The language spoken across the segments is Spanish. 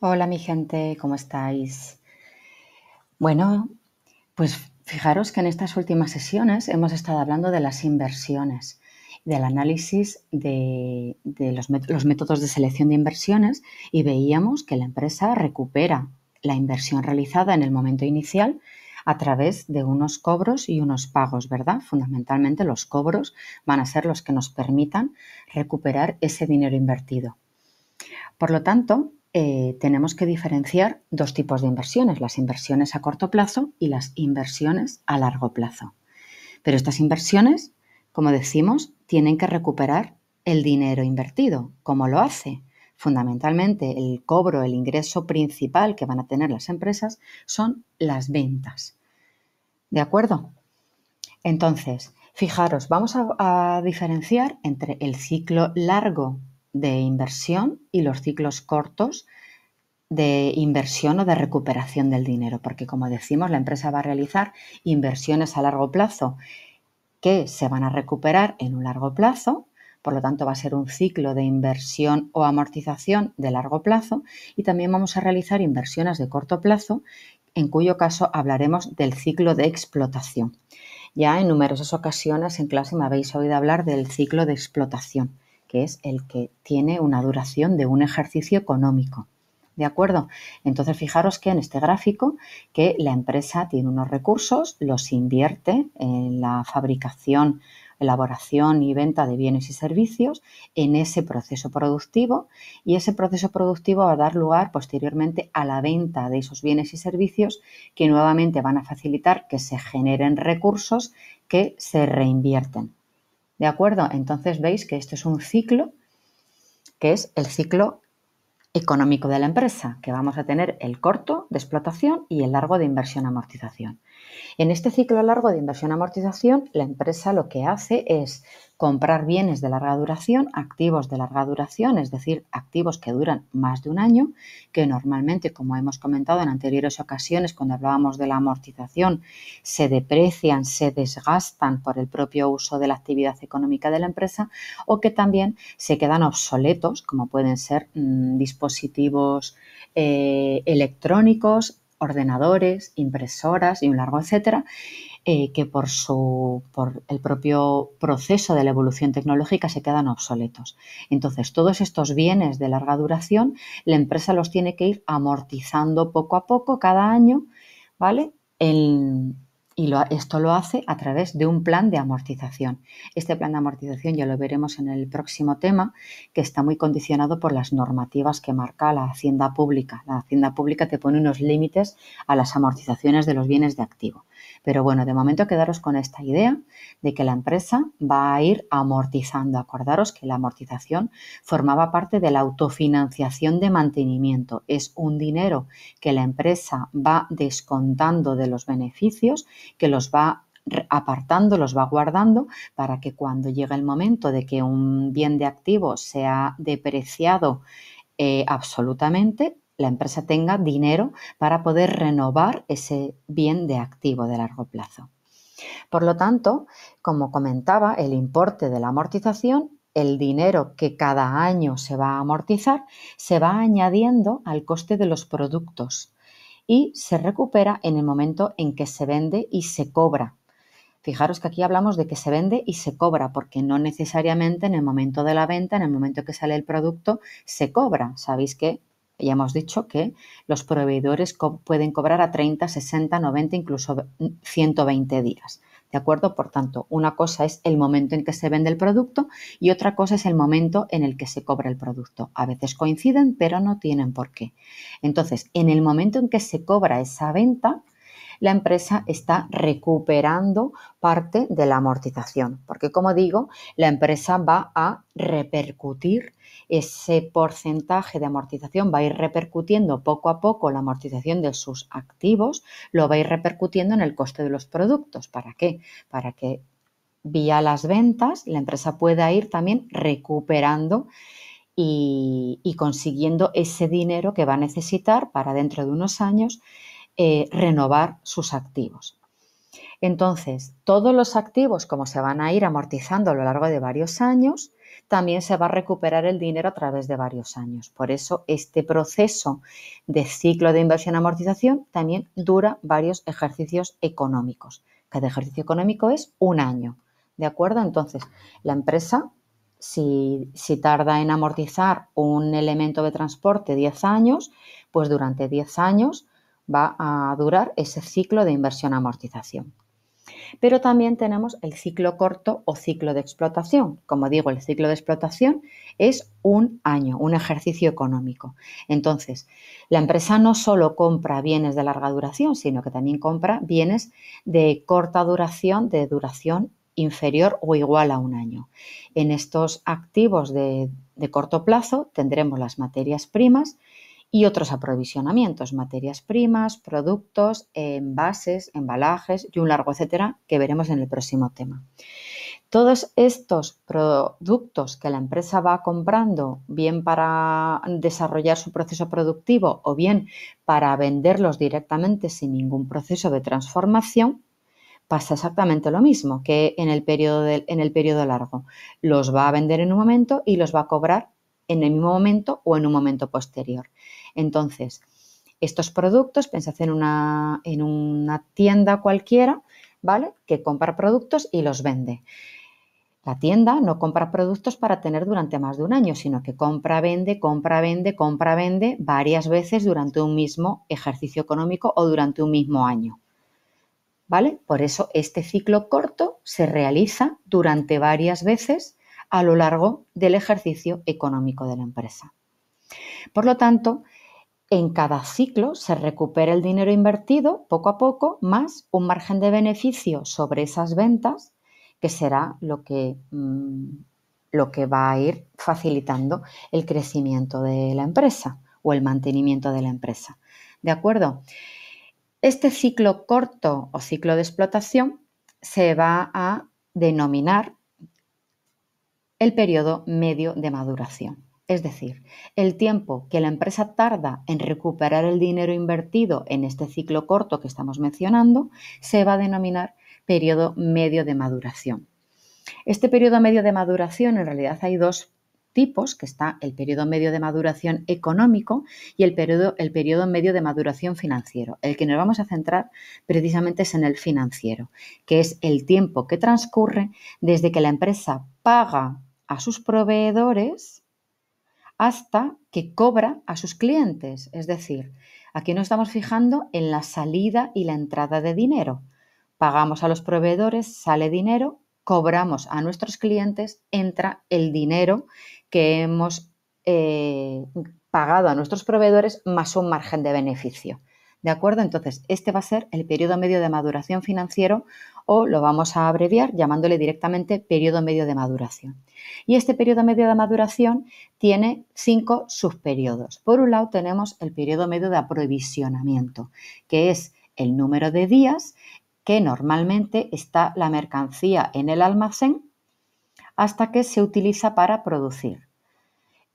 Hola mi gente, ¿cómo estáis? Bueno, pues fijaros que en estas últimas sesiones hemos estado hablando de las inversiones, del análisis de, los, los métodos de selección de inversiones y veíamos que la empresa recupera la inversión realizada en el momento inicial a través de unos cobros y unos pagos, ¿verdad? Fundamentalmente los cobros van a ser los que nos permitan recuperar ese dinero invertido. Por lo tanto, eh, tenemos que diferenciar dos tipos de inversiones, las inversiones a corto plazo y las inversiones a largo plazo. Pero estas inversiones, como decimos, tienen que recuperar el dinero invertido. ¿Cómo lo hace? Fundamentalmente, el cobro, el ingreso principal que van a tener las empresas son las ventas. ¿De acuerdo? Entonces, fijaros, vamos a diferenciar entre el ciclo largo de inversión y los ciclos cortos de inversión o de recuperación del dinero, porque como decimos, la empresa va a realizar inversiones a largo plazo que se van a recuperar en un largo plazo, por lo tanto va a ser un ciclo de inversión o amortización de largo plazo y también vamos a realizar inversiones de corto plazo, en cuyo caso hablaremos del ciclo de explotación. Ya en numerosas ocasiones en clase me habéis oído hablar del ciclo de explotación que es el que tiene una duración de un ejercicio económico. ¿De acuerdo? Entonces, fijaros que en este gráfico que la empresa tiene unos recursos, los invierte en la fabricación, elaboración y venta de bienes y servicios, en ese proceso productivo y ese proceso productivo va a dar lugar posteriormente a la venta de esos bienes y servicios que nuevamente van a facilitar que se generen recursos que se reinvierten. ¿De acuerdo? Entonces veis que esto es un ciclo que es el ciclo económico de la empresa, que vamos a tener el corto de explotación y el largo de inversión-amortización. En este ciclo largo de inversión-amortización, la empresa lo que hace es comprar bienes de larga duración, activos de larga duración, es decir, activos que duran más de un año, que normalmente, como hemos comentado en anteriores ocasiones cuando hablábamos de la amortización, se deprecian, se desgastan por el propio uso de la actividad económica de la empresa o que también se quedan obsoletos, como pueden ser mm, dispositivos eh, electrónicos, ordenadores, impresoras y un largo etcétera, eh, que por, su, por el propio proceso de la evolución tecnológica se quedan obsoletos. Entonces, todos estos bienes de larga duración, la empresa los tiene que ir amortizando poco a poco cada año, ¿vale? y esto lo hace a través de un plan de amortización. Este plan de amortización ya lo veremos en el próximo tema, que está muy condicionado por las normativas que marca la hacienda pública. La hacienda pública te pone unos límites a las amortizaciones de los bienes de activo. Pero bueno, de momento quedaros con esta idea de que la empresa va a ir amortizando. Acordaros que la amortización formaba parte de la autofinanciación de mantenimiento. Es un dinero que la empresa va descontando de los beneficios, que los va apartando, los va guardando para que cuando llegue el momento de que un bien de activo sea depreciado eh, absolutamente, la empresa tenga dinero para poder renovar ese bien de activo de largo plazo. Por lo tanto, como comentaba, el importe de la amortización, el dinero que cada año se va a amortizar, se va añadiendo al coste de los productos y se recupera en el momento en que se vende y se cobra. Fijaros que aquí hablamos de que se vende y se cobra, porque no necesariamente en el momento de la venta, en el momento que sale el producto, se cobra. Sabéis que ya hemos dicho que los proveedores pueden cobrar a 30, 60, 90, incluso 120 mm, días. ¿De acuerdo? Por tanto, una cosa es el momento en que se vende el producto y otra cosa es el momento en el que se cobra el producto. A veces coinciden, pero no tienen por qué. Entonces, en el momento en que se cobra esa venta, la empresa está recuperando parte de la amortización, porque como digo, la empresa va a repercutir ese porcentaje de amortización, va a ir repercutiendo poco a poco la amortización de sus activos, lo va a ir repercutiendo en el coste de los productos. ¿Para qué? Para que vía las ventas la empresa pueda ir también recuperando y, consiguiendo ese dinero que va a necesitar para dentro de unos años eh, renovar sus activos. Entonces, todos los activos, como se van a ir amortizando a lo largo de varios años, también se va a recuperar el dinero a través de varios años. Por eso, este proceso de ciclo de inversión-amortización también dura varios ejercicios económicos. Cada ejercicio económico es un año. ¿De acuerdo? Entonces, la empresa, si, si tarda en amortizar un elemento de transporte 10 años, pues durante 10 años va a durar ese ciclo de inversión-amortización. Pero también tenemos el ciclo corto o ciclo de explotación. Como digo, el ciclo de explotación es un año, un ejercicio económico. Entonces, la empresa no solo compra bienes de larga duración, sino que también compra bienes de corta duración, de duración inferior o igual a un año. En estos activos de, corto plazo tendremos las materias primas, y otros aprovisionamientos, materias primas, productos, envases, embalajes y un largo etcétera que veremos en el próximo tema. Todos estos productos que la empresa va comprando, bien para desarrollar su proceso productivo o bien para venderlos directamente sin ningún proceso de transformación, pasa exactamente lo mismo que en el periodo, en el largo. Los va a vender en un momento y los va a cobrar en el mismo momento o en un momento posterior. Entonces, estos productos, pensad en una, en una tienda cualquiera, ¿vale? Que compra productos y los vende. La tienda no compra productos para tener durante más de un año, sino que compra, vende, compra, vende, compra, vende varias veces durante un mismo ejercicio económico o durante un mismo año. ¿Vale? Por eso este ciclo corto se realiza durante varias veces a lo largo del ejercicio económico de la empresa. Por lo tanto, en cada ciclo se recupera el dinero invertido poco a poco más un margen de beneficio sobre esas ventas que será lo que, mm, lo que va a ir facilitando el crecimiento de la empresa o el mantenimiento de la empresa. ¿De acuerdo? Este ciclo corto o ciclo de explotación se va a denominar el periodo medio de maduración. Es decir, el tiempo que la empresa tarda en recuperar el dinero invertido en este ciclo corto que estamos mencionando se va a denominar periodo medio de maduración. Este periodo medio de maduración en realidad hay dos tipos, que está el periodo medio de maduración económico y el periodo, el periodo medio de maduración financiero. El que nos vamos a centrar precisamente es en el financiero, que es el tiempo que transcurre desde que la empresa paga a sus proveedores hasta que cobra a sus clientes. Es decir, aquí nos estamos fijando en la salida y la entrada de dinero. Pagamos a los proveedores, sale dinero, cobramos a nuestros clientes, entra el dinero que hemos eh, pagado a nuestros proveedores más un margen de beneficio. ¿De acuerdo? Entonces, este va a ser el periodo medio de maduración financiero o lo vamos a abreviar llamándole directamente periodo medio de maduración. Y este periodo medio de maduración tiene cinco subperiodos. Por un lado tenemos el periodo medio de aprovisionamiento, que es el número de días que normalmente está la mercancía en el almacén hasta que se utiliza para producir.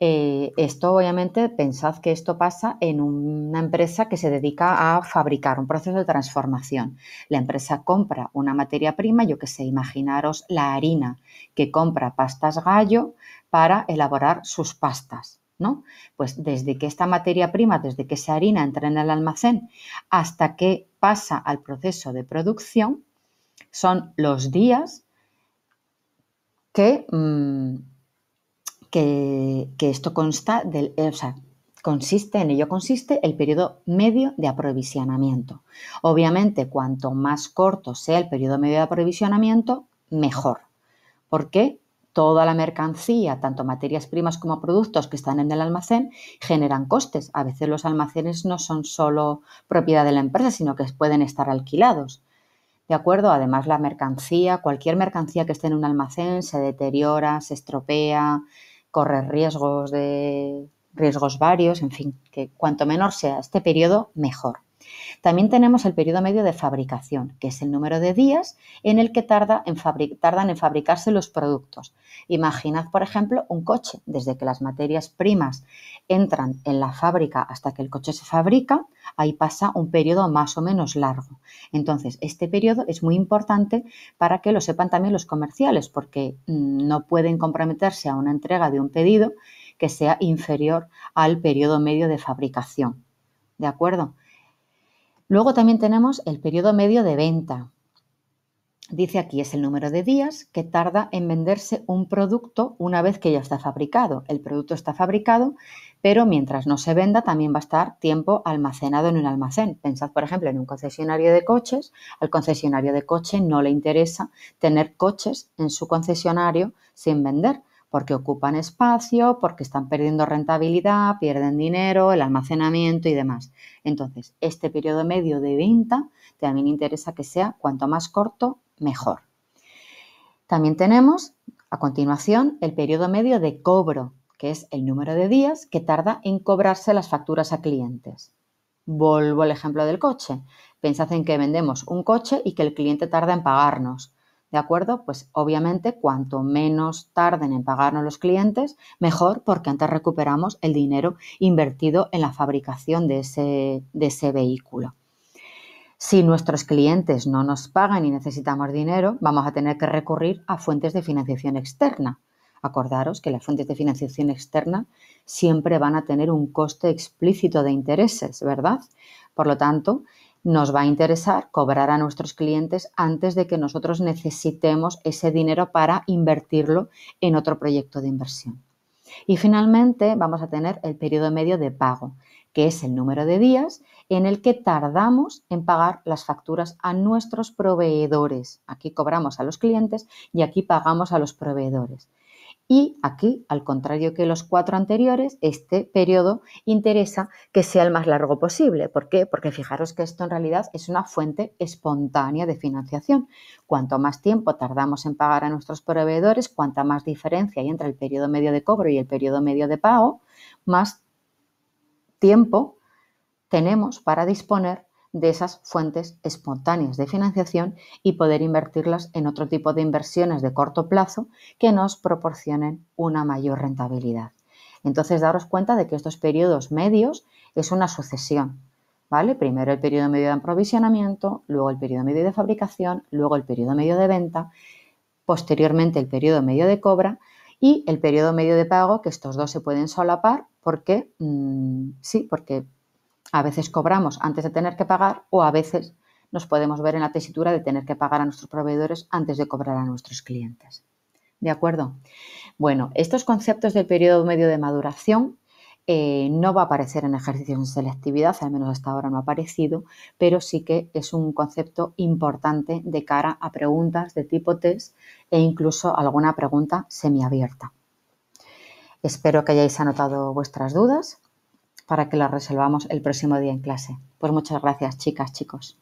Eh, esto, obviamente, pensad que esto pasa en una empresa que se dedica a fabricar un proceso de transformación. La empresa compra una materia prima, yo que sé, imaginaros la harina, que compra pastas gallo para elaborar sus pastas. ¿no? Pues desde que esta materia prima, desde que esa harina entra en el almacén hasta que pasa al proceso de producción, son los días que mm, que, esto consta del, eh, o sea, consiste, en ello consiste el periodo medio de aprovisionamiento. Obviamente, cuanto más corto sea el periodo medio de aprovisionamiento, mejor, porque toda la mercancía, tanto materias primas como productos que están en el almacén, generan costes. A veces los almacenes no son solo propiedad de la empresa, sino que pueden estar alquilados. ¿De acuerdo? Además, la mercancía, cualquier mercancía que esté en un almacén se deteriora, se estropea, correr riesgos de riesgos varios, en fin, que cuanto menor sea este periodo, mejor. También tenemos el periodo medio de fabricación, que es el número de días en el que tardan en fabricarse los productos. Imaginad, por ejemplo, un coche. Desde que las materias primas entran en la fábrica hasta que el coche se fabrica, ahí pasa un periodo más o menos largo. Entonces, este periodo es muy importante para que lo sepan también los comerciales, porque mm, no pueden comprometerse a una entrega de un pedido que sea inferior al periodo medio de fabricación. ¿De acuerdo? Luego también tenemos el periodo medio de venta. Dice aquí es el número de días que tarda en venderse un producto una vez que ya está fabricado. El producto está fabricado, pero mientras no se venda también va a estar tiempo almacenado en un almacén. Pensad, por ejemplo, en un concesionario de coches. Al concesionario de coche no le interesa tener coches en su concesionario sin vender porque ocupan espacio, porque están perdiendo rentabilidad, pierden dinero, el almacenamiento y demás. Entonces, este periodo medio de venta también interesa que sea cuanto más corto, mejor. También tenemos a continuación el periodo medio de cobro, que es el número de días que tarda en cobrarse las facturas a clientes. Vuelvo al ejemplo del coche. Pensad en que vendemos un coche y que el cliente tarda en pagarnos. ¿De acuerdo? Pues obviamente cuanto menos tarden en pagarnos los clientes, mejor porque antes recuperamos el dinero invertido en la fabricación de ese, de ese vehículo. Si nuestros clientes no nos pagan y necesitamos dinero, vamos a tener que recurrir a fuentes de financiación externa. Acordaros que las fuentes de financiación externa siempre van a tener un coste explícito de intereses, ¿verdad? Por lo tanto, nos va a interesar cobrar a nuestros clientes antes de que nosotros necesitemos ese dinero para invertirlo en otro proyecto de inversión. Y finalmente vamos a tener el periodo medio de pago, que es el número de días en el que tardamos en pagar las facturas a nuestros proveedores. Aquí cobramos a los clientes y aquí pagamos a los proveedores. Y aquí, al contrario que los cuatro anteriores, este periodo interesa que sea el más largo posible. ¿Por qué? Porque fijaros que esto en realidad es una fuente espontánea de financiación. Cuanto más tiempo tardamos en pagar a nuestros proveedores, cuanta más diferencia hay entre el periodo medio de cobro y el periodo medio de pago, más tiempo tenemos para disponer de esas fuentes espontáneas de financiación y poder invertirlas en otro tipo de inversiones de corto plazo que nos proporcionen una mayor rentabilidad. Entonces, daros cuenta de que estos periodos medios es una sucesión. ¿Vale? Primero el periodo medio de aprovisionamiento, luego el periodo medio de fabricación, luego el periodo medio de venta, posteriormente el periodo medio de cobra y el periodo medio de pago, que estos dos se pueden solapar porque, mm, sí, porque a veces cobramos antes de tener que pagar o a veces nos podemos ver en la tesitura de tener que pagar a nuestros proveedores antes de cobrar a nuestros clientes. ¿De acuerdo? Bueno, estos conceptos del periodo medio de maduración eh, no va a aparecer en ejercicios de selectividad, al menos hasta ahora no ha aparecido, pero sí que es un concepto importante de cara a preguntas de tipo test e incluso alguna pregunta semiabierta. Espero que hayáis anotado vuestras dudas para que la resolvamos el próximo día en clase. Pues muchas gracias, chicas, chicos.